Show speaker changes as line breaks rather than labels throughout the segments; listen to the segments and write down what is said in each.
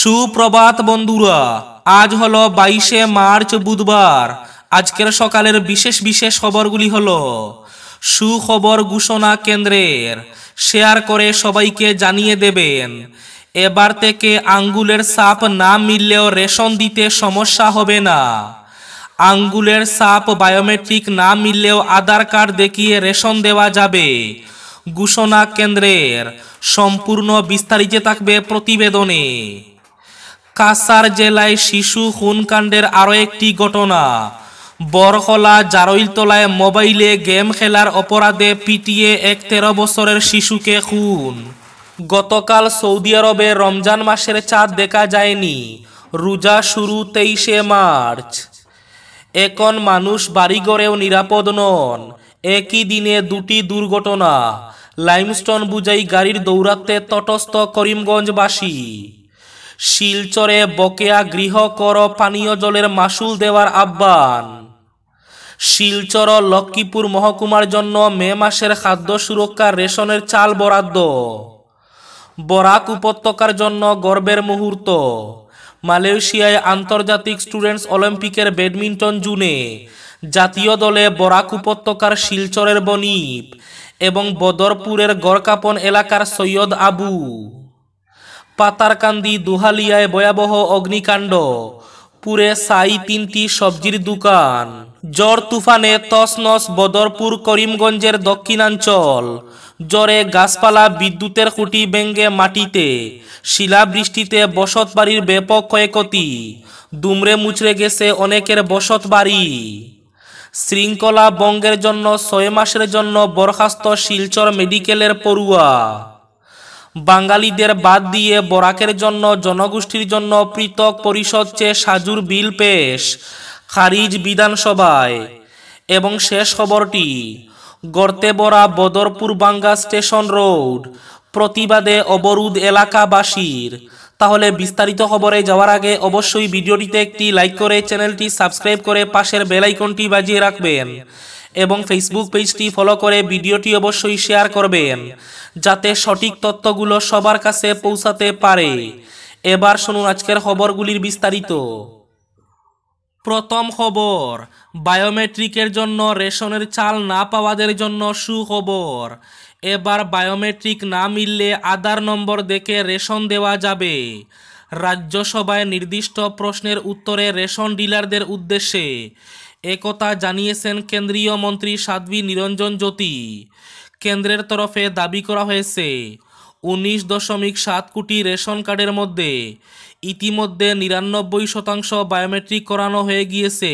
সুপ্রভাত বন্ধুরা আজ হলো বাইশে মার্চ বুধবার আজকের সকালের বিশেষ বিশেষ খবরগুলি হলো সুখবর ঘোষণা কেন্দ্রের শেয়ার করে সবাইকে জানিয়ে দেবেন এবার থেকে আঙ্গুলের সাপ না মিললেও রেশন দিতে সমস্যা হবে না আঙ্গুলের সাপ বায়োমেট্রিক না মিললেও আধার কার্ড দেখিয়ে রেশন দেওয়া যাবে ঘোষণা কেন্দ্রের সম্পূর্ণ বিস্তারিত থাকবে প্রতিবেদনে কাসার জেলায় শিশু খুনকাণ্ডের আরও একটি ঘটনা বরহলা জারইলতলায় মোবাইলে গেম খেলার অপরাধে পিটিয়ে এক তেরো বছরের শিশুকে খুন গতকাল সৌদি আরবে রমজান মাসের চাঁদ দেখা যায়নি রোজা শুরু তেইশে মার্চ এখন মানুষ বাড়িঘরেও নিরাপদ নন একই দিনে দুটি দুর্ঘটনা লাইমস্টোন বুঝাই গাড়ির দৌরাত্মে তটস্থ করিমগঞ্জবাসী শিলচরে বকেয়া গৃহকর পানীয় জলের মাসুল দেওয়ার আহ্বান শিলচর লক্ষ্মীপুর মহকুমার জন্য মে মাসের খাদ্য সুরক্ষা রেশনের চাল বরাদ্দ বরাক উপত্যকার জন্য গর্বের মুহূর্ত মালয়েশিয়ায় আন্তর্জাতিক স্টুডেন্টস অলিম্পিকের ব্যাডমিন্টন জুনে জাতীয় দলে বরাক উপত্যকার শিলচরের বনিপ এবং বদরপুরের গড়কাপন এলাকার সৈয়দ আবু পাতারকান্দি দুহালিয়ায় ভয়াবহ অগ্নিকাণ্ড পুরে সাই তিনটি সবজির দোকান জ্বর তুফানে তসনস বদরপুর করিমগঞ্জের দক্ষিণাঞ্চল জ্বরে গাছপালা বিদ্যুতের খুঁটি বেঙ্গে মাটিতে শিলাবৃষ্টিতে বসত বাড়ির ব্যাপক ক্ষয়ক্ষতি দুমড়ে মুচড়ে গেছে অনেকের বসত বাড়ি শৃঙ্খলা বঙ্গের জন্য ছয় মাসের জন্য বরখাস্ত শিলচর মেডিকেলের পড়ুয়া বাঙালিদের বাদ দিয়ে বরাকের জন্য জনগোষ্ঠীর জন্য পৃথক পরিষদ চেয়ে সাজুর বিল পেশ খারিজ বিধানসভায় এবং শেষ খবরটি গর্তেবরা বদরপুর বাঙ্গা স্টেশন রোড প্রতিবাদে অবরোধ এলাকাবাসীর তাহলে বিস্তারিত খবরে যাওয়ার আগে অবশ্যই ভিডিওটিতে একটি লাইক করে চ্যানেলটি সাবস্ক্রাইব করে পাশের বেলাইকনটি বাজিয়ে রাখবেন এবং ফেসবুক পেজটি ফলো করে ভিডিওটি অবশ্যই শেয়ার করবেন যাতে সঠিক তথ্যগুলো সবার কাছে পৌঁছাতে পারে এবার শুনুন আজকের খবরগুলির বিস্তারিত প্রথম খবর বায়োমেট্রিকের জন্য রেশনের চাল না পাওয়াদের জন্য সুখবর এবার বায়োমেট্রিক না মিললে আধার নম্বর দেখে রেশন দেওয়া যাবে রাজ্যসভায় নির্দিষ্ট প্রশ্নের উত্তরে রেশন ডিলারদের উদ্দেশ্যে একথা জানিয়েছেন কেন্দ্রীয় মন্ত্রী সাধ্বী নিরঞ্জন জ্যোতি কেন্দ্রের তরফে দাবি করা হয়েছে উনিশ দশমিক সাত কোটি রেশন কার্ডের মধ্যে ইতিমধ্যে নিরানব্বই শতাংশ বায়োমেট্রিক করানো হয়ে গিয়েছে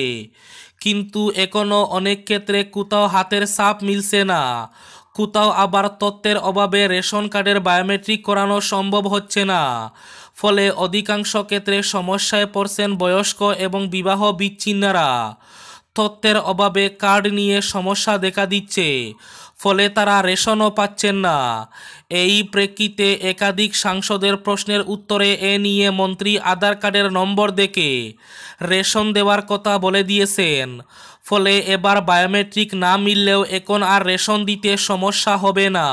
কিন্তু এখনও অনেক ক্ষেত্রে কোথাও হাতের সাপ মিলছে না কোথাও আবার তত্ত্বের অভাবে রেশন কার্ডের বায়োমেট্রিক করানো সম্ভব হচ্ছে না ফলে অধিকাংশ ক্ষেত্রে সমস্যায় পড়ছেন বয়স্ক এবং বিবাহ বিচ্ছিন্নরা তথ্যের অভাবে কার্ড নিয়ে সমস্যা দেখা দিচ্ছে ফলে তারা রেশনও পাচ্ছেন না এই প্রেক্ষিতে একাধিক সাংসদের প্রশ্নের উত্তরে এ নিয়ে মন্ত্রী আধার কার্ডের নম্বর দেখে রেশন দেওয়ার কথা বলে দিয়েছেন ফলে এবার বায়োমেট্রিক না মিললেও এখন আর রেশন দিতে সমস্যা হবে না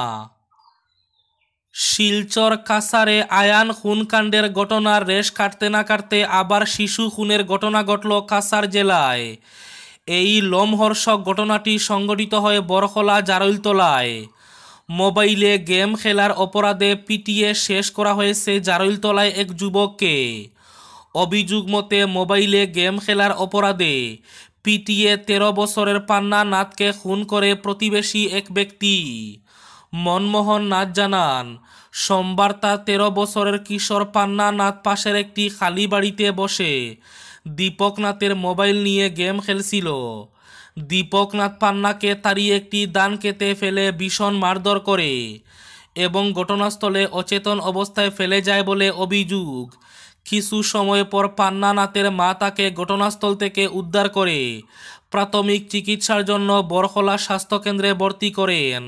শিলচর কাসারে আয়ান খুনকাণ্ডের ঘটনার রেশ কাটতে না কাটতে আবার শিশু খুনের ঘটনা ঘটল কাসার জেলায় এই লোমহর্ষক ঘটনাটি সংঘটিত হয় বরখলা জারৈলতলায় মোবাইলে গেম খেলার অপরাধে পিটিয়ে শেষ করা হয়েছে জারৈলতলায় এক যুবককে অভিযোগ মতে মোবাইলে গেম খেলার অপরাধে পিটিয়ে তেরো বছরের পান্না নাথকে খুন করে প্রতিবেশী এক ব্যক্তি মনমোহন নাথ জানান সোমবার তা তেরো বছরের কিশোর পান্না নাথ পাশের একটি খালি বাড়িতে বসে দীপকনাথের মোবাইল নিয়ে গেম খেলছিল দীপকনাথ পান্নাকে তাড়িয়ে একটি দান কেতে ফেলে ভীষণ মারধর করে এবং ঘটনাস্থলে অচেতন অবস্থায় ফেলে যায় বলে অভিযোগ কিছু সময় পর পান্নানাথের মা তাকে ঘটনাস্থল থেকে উদ্ধার করে প্রাথমিক চিকিৎসার জন্য বরখলা স্বাস্থ্যকেন্দ্রে ভর্তি করেন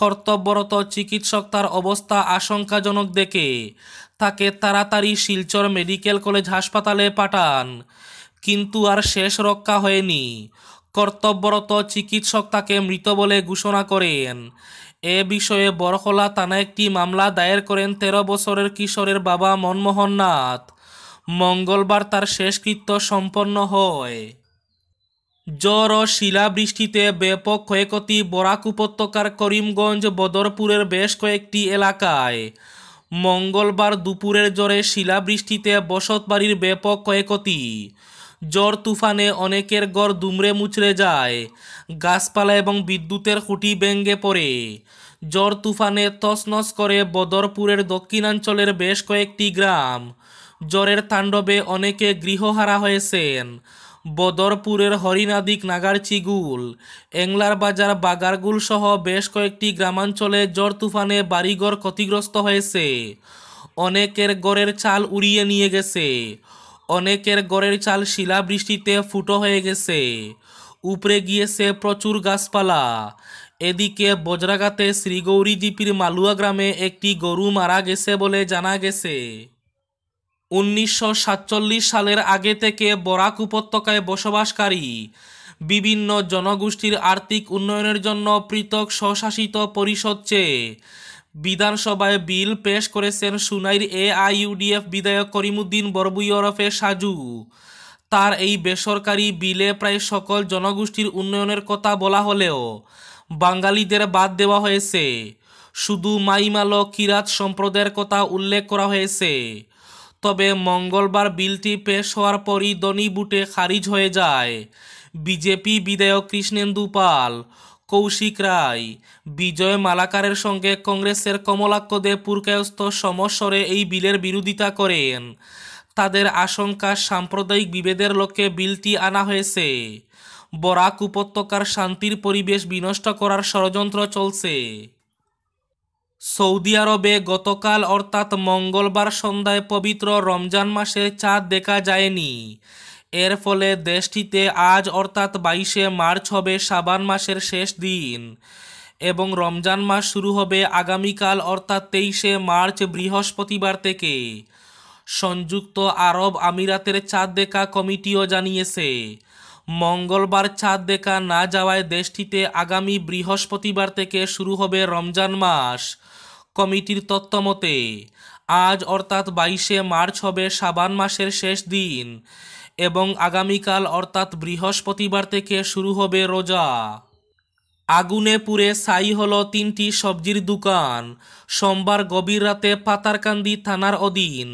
কর্তব্যরত চিকিৎসক তার অবস্থা আশঙ্কাজনক দেখে তাকে তাড়াতাড়ি শিলচর মেডিকেল কলেজ হাসপাতালে পাঠান কিন্তু আর শেষ রক্ষা হয়নি কর্তব্যরত চিকিৎসক তাকে মৃত বলে ঘোষণা করেন এ বিষয়ে বরখলা থানা একটি মামলা দায়ের করেন তেরো বছরের কিশোরের বাবা মনমোহন নাথ মঙ্গলবার তার শেষকৃত্য সম্পন্ন হয় জ্বর ও শিলাবৃষ্টিতে ব্যাপক ক্ষয়ক্ষতি বরাক উপত্যকার করিমগঞ্জ বদরপুরের বেশ কয়েকটি এলাকায় মঙ্গলবার দুপুরের জ্বরে শিলাবৃষ্টিতে বসতবাড়ির ব্যাপক ক্ষয়ক্ষতি জ্বর তুফানে অনেকের ঘর দুমড়ে মুচড়ে যায় গাছপালা এবং বিদ্যুতের খুঁটি ব্যঙ্গে পড়ে জ্বর তুফানে তছনছ করে বদরপুরের দক্ষিণাঞ্চলের বেশ কয়েকটি গ্রাম জ্বরের তাণ্ডবে অনেকে গৃহহারা হয়েছেন বদরপুরের হরিনাদিক নাগারচিগুল এংলার বাজার বাগারগুল সহ বেশ কয়েকটি গ্রামাঞ্চলে জ্বর তুফানে বাড়িঘর ক্ষতিগ্রস্ত হয়েছে অনেকের গড়ের চাল উড়িয়ে নিয়ে গেছে অনেকের গড়ের চাল শিলাবৃষ্টিতে ফুটো হয়ে গেছে উপরে গিয়েছে প্রচুর গাছপালা এদিকে বজ্রাঘাতে শ্রীগৌরী জিপির মালুয়া গ্রামে একটি গরু মারা গেছে বলে জানা গেছে উনিশশো সালের আগে থেকে বরাক উপত্যকায় বসবাসকারী বিভিন্ন জনগোষ্ঠীর আর্থিক উন্নয়নের জন্য পৃথক স্বশাসিত পরিষদ চেয়ে বিধানসভায় বিল পেশ করেছেন সুনাইর এ বিধায়ক করিমুদ্দিন বরবুই ওরফে সাজু তার এই বেসরকারি বিলে প্রায় সকল জনগোষ্ঠীর উন্নয়নের কথা বলা হলেও বাঙালিদের বাদ দেওয়া হয়েছে শুধু মাইমাল কিরাত সম্প্রদায়ের কথা উল্লেখ করা হয়েছে তবে মঙ্গলবার বিলটি পেশ হওয়ার পরই দনি বুটে খারিজ হয়ে যায় বিজেপি বিধায়ক কৃষ্ণেন্দু পাল কৌশিক রায় বিজয় মালাকারের সঙ্গে কংগ্রেসের কমলাক্ষ দে পুরকায়স্থ সমস্বরে এই বিলের বিরোধিতা করেন তাদের আশঙ্কা সাম্প্রদায়িক বিভেদের লক্ষ্যে বিলটি আনা হয়েছে বরাক উপত্যকার শান্তির পরিবেশ বিনষ্ট করার ষড়যন্ত্র চলছে সৌদি আরবে গতকাল অর্থাৎ মঙ্গলবার সন্ধ্যায় পবিত্র রমজান মাসের চাঁদ দেখা যায়নি এর ফলে দেশটিতে আজ অর্থাৎ বাইশে মার্চ হবে সাবান মাসের শেষ দিন এবং রমজান মাস শুরু হবে আগামীকাল অর্থাৎ তেইশে মার্চ বৃহস্পতিবার থেকে সংযুক্ত আরব আমিরাতের চাঁদ দেখা কমিটিও জানিয়েছে মঙ্গলবার চাঁদ দেখা না যাওয়ায় দেশটিতে আগামী বৃহস্পতিবার থেকে শুরু হবে রমজান মাস কমিটির তত্ত্বমতে আজ অর্থাৎ বাইশে মার্চ হবে সাবান মাসের শেষ দিন এবং আগামীকাল অর্থাৎ বৃহস্পতিবার থেকে শুরু হবে রোজা আগুনে পুড়ে ছাই হল তিনটি সবজির দোকান সোমবার গভীর রাতে পাতারকান্দি থানার অধীন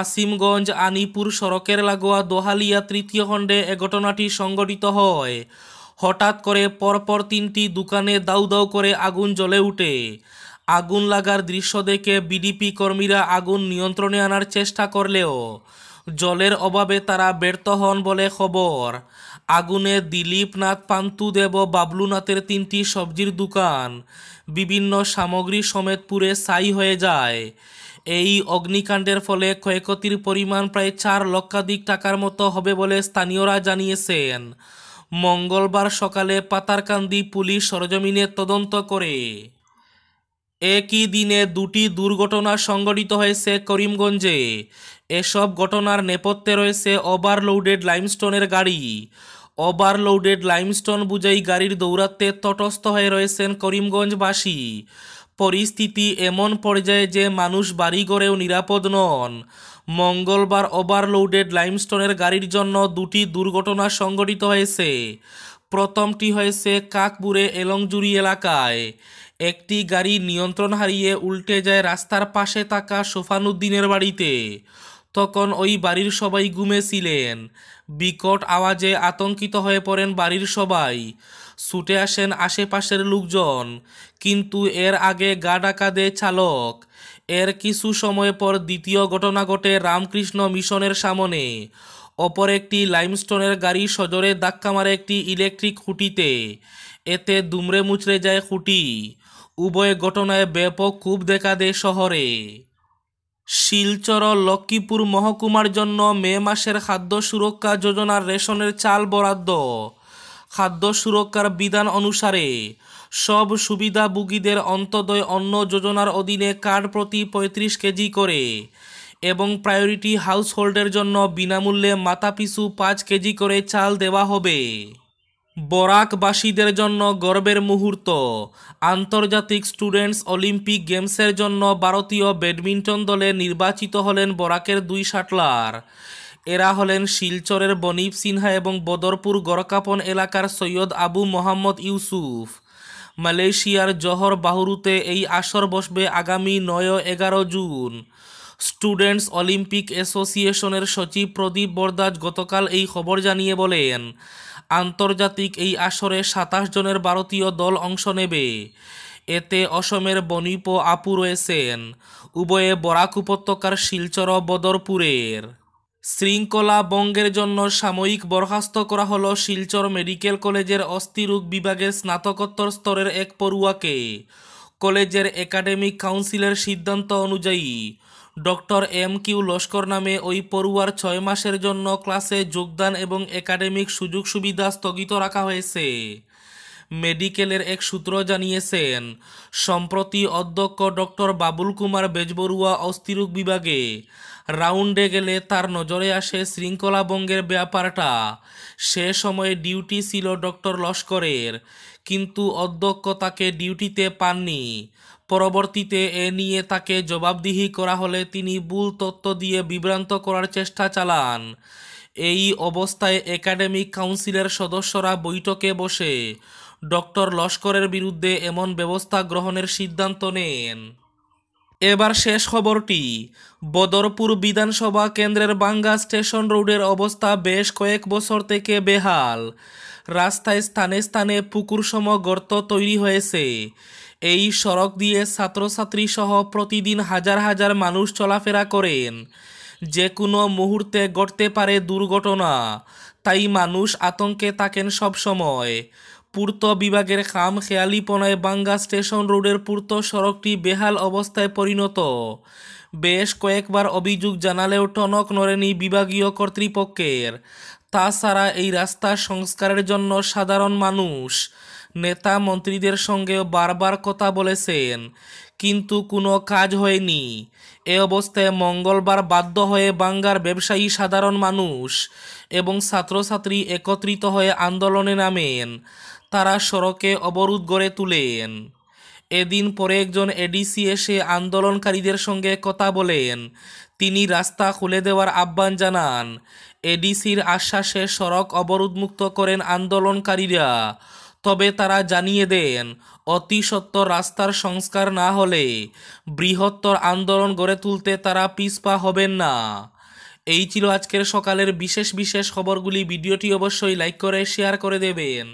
আসিমগঞ্জ আনিপুর সড়কের লাগোয়া দোহালিয়া তৃতীয় খণ্ডে এ ঘটনাটি সংঘটিত হয় হঠাৎ করে পরপর তিনটি দোকানে দাউ দাউ করে আগুন জ্বলে উঠে আগুন লাগার দৃশ্য দেখে বিডিপি কর্মীরা আগুন নিয়ন্ত্রণে আনার চেষ্টা করলেও জলের অভাবে তারা ব্যর্থ হন বলে খবর আগুনে দিলীপনাথ পান্তুদেব বাবলুনাথের তিনটি সবজির দোকান বিভিন্ন সামগ্রী সমেত পুরে সাই হয়ে যায় এই অগ্নিকাণ্ডের ফলে ক্ষয়ক্ষতির পরিমাণ প্রায় চার লক্ষাধিক টাকার মতো হবে বলে স্থানীয়রা জানিয়েছেন মঙ্গলবার সকালে পাতারকান্দি পুলিশ সরজমিনে তদন্ত করে একই দিনে দুটি দুর্ঘটনা সংঘটিত হয়েছে করিমগঞ্জে এসব ঘটনার নেপথ্যে রয়েছে ওভারলোডেড লাইমস্টোনের গাড়ি ওভারলোডেড লাইমস্টোন বুঝাই গাড়ির দৌরাত্বে তটস্থ হয়ে রয়েছেন করিমগঞ্জবাসী পরিস্থিতি এমন পর্যায়ে যে মানুষ বাড়িঘরেও নিরাপদ নন মঙ্গলবার ওভারলোডেড লাইমস্টোনের গাড়ির জন্য দুটি দুর্ঘটনা সংঘটিত হয়েছে প্রথমটি হয়েছে কাকপুরে এলংজুরি এলাকায় একটি গাড়ি নিয়ন্ত্রণ হারিয়ে উল্টে যায় রাস্তার পাশে থাকা সোফানুদ্দিনের বাড়িতে তখন ওই বাড়ির সবাই ঘুমে ছিলেন বিকট আওয়াজে আতঙ্কিত হয়ে পড়েন বাড়ির সবাই ছুটে আসেন আশেপাশের লোকজন কিন্তু এর আগে গা ডাকা দেয় চালক এর কিছু সময় পর দ্বিতীয় ঘটনা ঘটে রামকৃষ্ণ মিশনের সামনে অপর একটি লাইমস্টোনের গাড়ি সজরে ধাক্কা মারে একটি ইলেকট্রিক খুঁটিতে এতে দুমড়ে মুচড়ে যায় খুঁটি উভয় ঘটনায় ব্যাপক ক্ষোভ দেখা দেয় শহরে শিলচর লক্ষ্মীপুর মহকুমার জন্য মে মাসের খাদ্য সুরক্ষা যোজনার রেশনের চাল বরাদ্দ খাদ্য সুরক্ষার বিধান অনুসারে সব সুবিধাভোগীদের অন্তদয় অন্ন যোজনার অধীনে কার্ড প্রতি পঁয়ত্রিশ কেজি করে এবং প্রায়োরিটি হাউসহোল্ডের জন্য বিনামূল্যে মাথাপিছু পাঁচ কেজি করে চাল দেওয়া হবে বরাকবাসীদের জন্য গর্বের মুহূর্ত আন্তর্জাতিক স্টুডেন্টস অলিম্পিক গেমসের জন্য ভারতীয় ব্যাডমিন্টন দলে নির্বাচিত হলেন বরাকের দুই শাটলার এরা হলেন শিলচরের বনিপ সিনহা এবং বদরপুর গরকাপন এলাকার সৈয়দ আবু মোহাম্মদ ইউসুফ মালয়েশিয়ার জহর বাহুরুতে এই আসর বসবে আগামী নয় এগারো জুন স্টুডেন্টস অলিম্পিক অ্যাসোসিয়েশনের সচিব প্রদীপ বরদাস গতকাল এই খবর জানিয়ে বলেন আন্তর্জাতিক এই আসরে সাতাশ জনের ভারতীয় দল অংশ নেবে এতে অসমের বনিপ আপু রয়েছেন উভয়ে বরাক উপত্যকার শিলচর বদরপুরের শৃঙ্খলা বঙ্গের জন্য সাময়িক বরখাস্ত করা হলো শিলচর মেডিকেল কলেজের অস্থিরোগ বিভাগের স্নাতকোত্তর স্তরের এক পড়ুয়াকে কলেজের একাডেমিক কাউন্সিলের সিদ্ধান্ত অনুযায়ী ডক্টর এম কিউ লস্কর নামে ওই পড়ুয়ার ছয় মাসের জন্য ক্লাসে যোগদান এবং একাডেমিক সুযোগ সুবিধা স্থগিত রাখা হয়েছে মেডিকেলের এক সূত্র জানিয়েছেন সম্প্রতি অধ্যক্ষ ডক্টর বাবুল কুমার বেজবরুয়া অস্থিরোগ বিভাগে রাউন্ডে গেলে তার নজরে আসে শৃঙ্খলাভঙ্গের ব্যাপারটা সে সময়ে ডিউটি ছিল ডক্টর লস্করের কিন্তু অধ্যক্ষ তাকে ডিউটিতে পাননি পরবর্তীতে এ নিয়ে তাকে জবাবদিহি করা হলে তিনি ভুল তত্ত্ব দিয়ে বিভ্রান্ত করার চেষ্টা চালান এই অবস্থায় একাডেমিক কাউন্সিলের সদস্যরা বৈঠকে বসে ডক্টর লস্করের বিরুদ্ধে এমন ব্যবস্থা গ্রহণের সিদ্ধান্ত নেন এবার শেষ খবরটি বদরপুর বিধানসভা কেন্দ্রের বাঙ্গা স্টেশন রোডের অবস্থা বেশ কয়েক বছর থেকে বেহাল রাস্তায় স্থানে স্থানে পুকুরসম গর্ত তৈরি হয়েছে এই সড়ক দিয়ে ছাত্রছাত্রী সহ প্রতিদিন হাজার হাজার মানুষ চলাফেরা করেন যে কোনো মুহূর্তে ঘটতে পারে দুর্ঘটনা তাই মানুষ আতঙ্কে থাকেন সব সময় পূর্ত বিভাগের খাম খেয়ালিপনায় বাঙ্গা স্টেশন রোডের পূর্ত সড়কটি বেহাল অবস্থায় পরিণত বেশ কয়েকবার অভিযোগ জানালেও টনক নড়েনি বিভাগীয় কর্তৃপক্ষের তাছাড়া এই রাস্তা সংস্কারের জন্য সাধারণ মানুষ নেতা মন্ত্রীদের সঙ্গে বারবার কথা বলেছেন কিন্তু কোনো কাজ হয়নি এ অবস্থায় মঙ্গলবার বাধ্য হয়ে বাঙ্গার ব্যবসায়ী সাধারণ মানুষ এবং ছাত্রছাত্রী একত্রিত হয়ে আন্দোলনে নামেন তারা সড়কে অবরোধ গড়ে তুলেন এদিন পরে একজন এডিসি এসে আন্দোলনকারীদের সঙ্গে কথা বলেন তিনি রাস্তা খুলে দেওয়ার আহ্বান জানান এডিসির আশ্বাসে সড়ক অবরোধমুক্ত করেন আন্দোলনকারীরা তবে তারা জানিয়ে দেন অতিসত্ত্বর রাস্তার সংস্কার না হলে বৃহত্তর আন্দোলন গড়ে তুলতে তারা পিসপা হবেন না এই ছিল আজকের সকালের বিশেষ বিশেষ খবরগুলি ভিডিওটি অবশ্যই লাইক করে শেয়ার করে দেবেন